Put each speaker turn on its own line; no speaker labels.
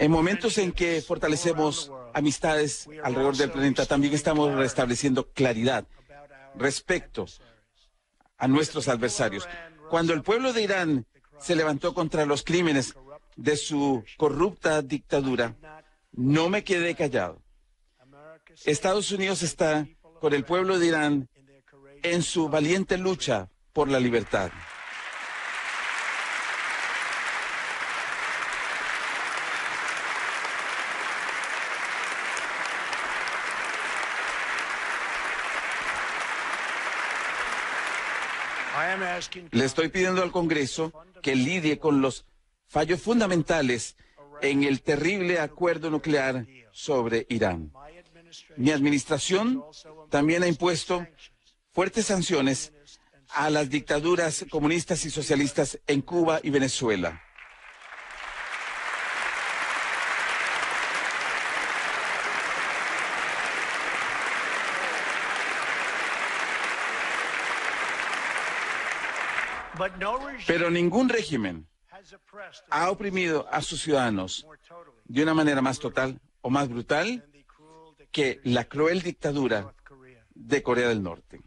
En momentos en que fortalecemos amistades alrededor del planeta, también estamos restableciendo claridad respecto a nuestros adversarios. Cuando el pueblo de Irán se levantó contra los crímenes de su corrupta dictadura, no me quedé callado. Estados Unidos está con el pueblo de Irán en su valiente lucha por la libertad. Le estoy pidiendo al Congreso que lidie con los fallos fundamentales en el terrible acuerdo nuclear sobre Irán. Mi administración también ha impuesto fuertes sanciones a las dictaduras comunistas y socialistas en Cuba y Venezuela. Pero ningún régimen ha oprimido a sus ciudadanos de una manera más total o más brutal que la cruel dictadura de Corea del Norte.